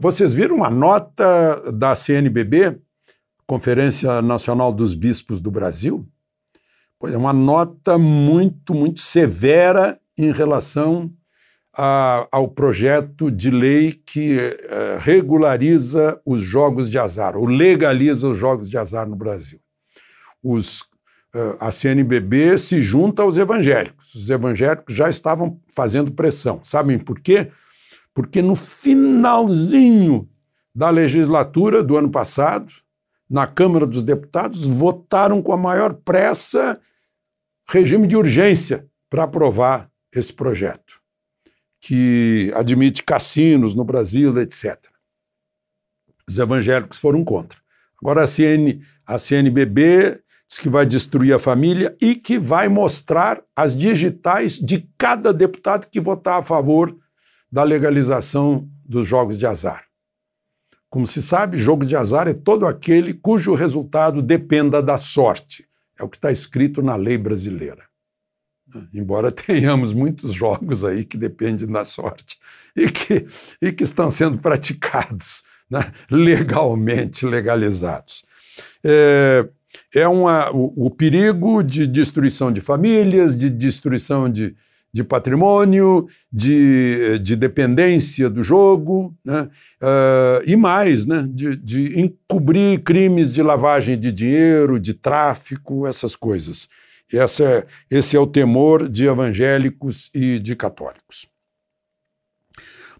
Vocês viram a nota da CNBB, Conferência Nacional dos Bispos do Brasil? Pois é uma nota muito, muito severa em relação a, ao projeto de lei que eh, regulariza os jogos de azar, ou legaliza os jogos de azar no Brasil. Os ah, a CNBB se junta aos evangélicos. Os evangélicos já estavam fazendo pressão. Sabem por quê? Porque no finalzinho da legislatura do ano passado, na Câmara dos Deputados, votaram com a maior pressa regime de urgência para aprovar esse projeto, que admite cassinos no Brasil, etc. Os evangélicos foram contra. Agora a, CN, a CNBB diz que vai destruir a família e que vai mostrar as digitais de cada deputado que votar a favor da legalização dos jogos de azar. Como se sabe, jogo de azar é todo aquele cujo resultado dependa da sorte. É o que está escrito na lei brasileira. Embora tenhamos muitos jogos aí que dependem da sorte e que, e que estão sendo praticados né, legalmente, legalizados. É, é uma, o, o perigo de destruição de famílias, de destruição de, de patrimônio, de, de dependência do jogo, né? Uh, e mais, né? De, de encobrir crimes de lavagem de dinheiro, de tráfico, essas coisas. Essa é, esse é o temor de evangélicos e de católicos.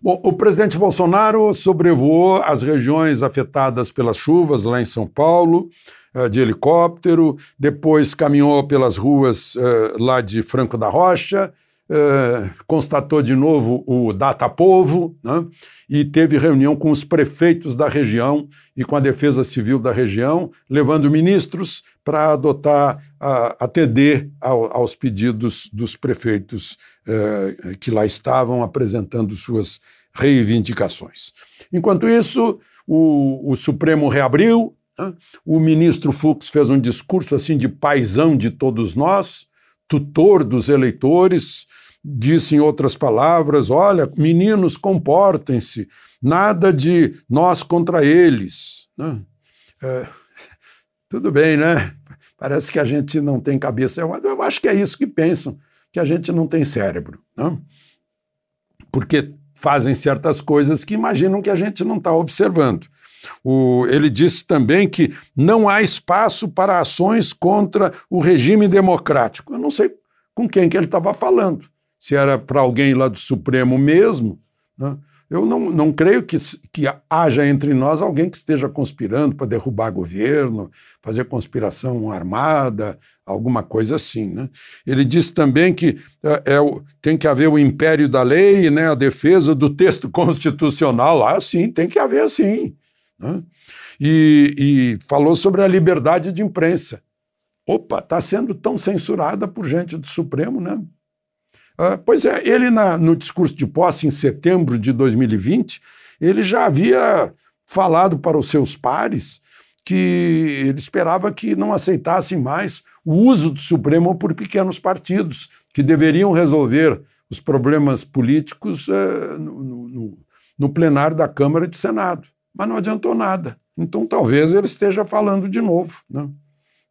Bom, o presidente Bolsonaro sobrevoou as regiões afetadas pelas chuvas lá em São Paulo, ah, de helicóptero, depois caminhou pelas ruas ah, lá de Franco da Rocha, Uh, constatou de novo o Data Povo né, e teve reunião com os prefeitos da região e com a Defesa Civil da região, levando ministros para adotar, uh, atender ao, aos pedidos dos prefeitos uh, que lá estavam apresentando suas reivindicações. Enquanto isso, o, o Supremo reabriu, o ministro Fux fez um discurso assim de paisão de todos nós, tutor dos eleitores, disse em outras palavras: olha, meninos, comportem-se, nada de nós contra eles. Né? É, tudo bem, né? Parece que a gente não tem cabeça. Eu, eu acho que é isso que pensam, que a gente não tem cérebro. Né? Porque fazem certas coisas que imaginam que a gente não está observando. O, ele disse também que não há espaço para ações contra o regime democrático. Eu não sei com quem que ele estava falando, se era para alguém lá do Supremo mesmo. Né? Eu não, não creio que, que haja entre nós alguém que esteja conspirando para derrubar governo, fazer conspiração armada, alguma coisa assim. Né? Ele disse também que é, é, tem que haver o império da lei, né, a defesa do texto constitucional. Ah, sim, tem que haver sim. Né? E, e falou sobre a liberdade de imprensa. Opa, está sendo tão censurada por gente do Supremo, né? Ah, pois é, ele na, no discurso de posse em setembro de 2020, ele já havia falado para os seus pares que ele esperava que não aceitassem mais o uso do Supremo por pequenos partidos, que deveriam resolver os problemas políticos eh, no, no, no plenário da Câmara e do Senado mas não adiantou nada. Então talvez ele esteja falando de novo, né?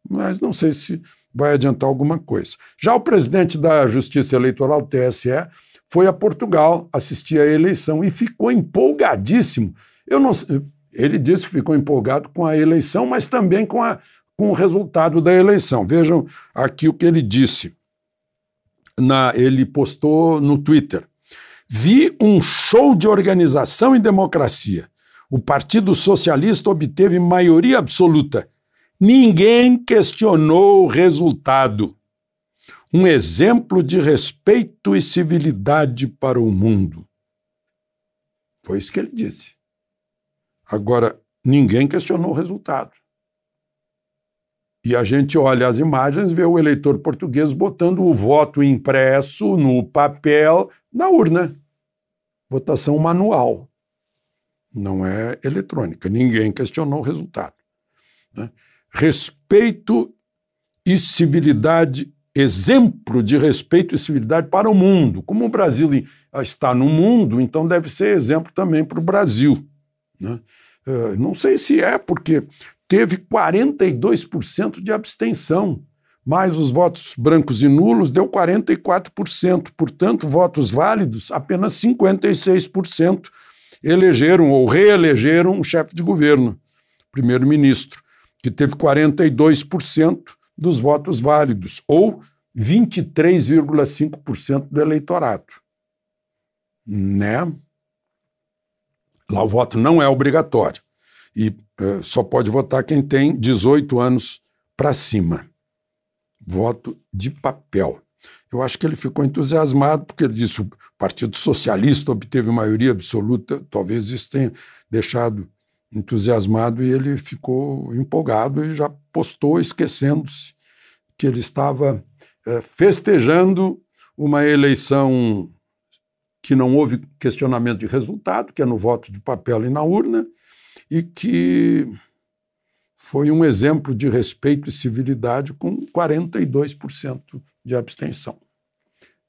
mas não sei se vai adiantar alguma coisa. Já o presidente da Justiça Eleitoral, TSE, foi a Portugal assistir à eleição e ficou empolgadíssimo. Eu não, ele disse que ficou empolgado com a eleição, mas também com, a, com o resultado da eleição. Vejam aqui o que ele disse. Na, ele postou no Twitter. Vi um show de organização e democracia o Partido Socialista obteve maioria absoluta. Ninguém questionou o resultado. Um exemplo de respeito e civilidade para o mundo. Foi isso que ele disse. Agora, ninguém questionou o resultado. E a gente olha as imagens, vê o eleitor português botando o voto impresso no papel na urna. Votação manual não é eletrônica. Ninguém questionou o resultado. Né? Respeito e civilidade, exemplo de respeito e civilidade para o mundo. Como o Brasil está no mundo, então deve ser exemplo também para o Brasil. Né? Eh, não sei se é, porque teve 42% de abstenção, mais os votos brancos e nulos deu 44%, portanto, votos válidos apenas 56% elegeram ou reelegeram o chefe de governo, primeiro-ministro, que teve 42% dos votos válidos, ou 23,5% do eleitorado. Né? Lá o voto não é obrigatório e uh, só pode votar quem tem 18 anos para cima. Voto de papel. Eu acho que ele ficou entusiasmado, porque ele disse: o Partido Socialista obteve maioria absoluta, talvez isso tenha deixado entusiasmado, e ele ficou empolgado e já postou, esquecendo-se que ele estava é, festejando uma eleição que não houve questionamento de resultado, que é no voto de papel e na urna, e que foi um exemplo de respeito e civilidade com 42% de abstenção.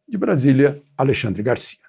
De Brasília, Alexandre Garcia.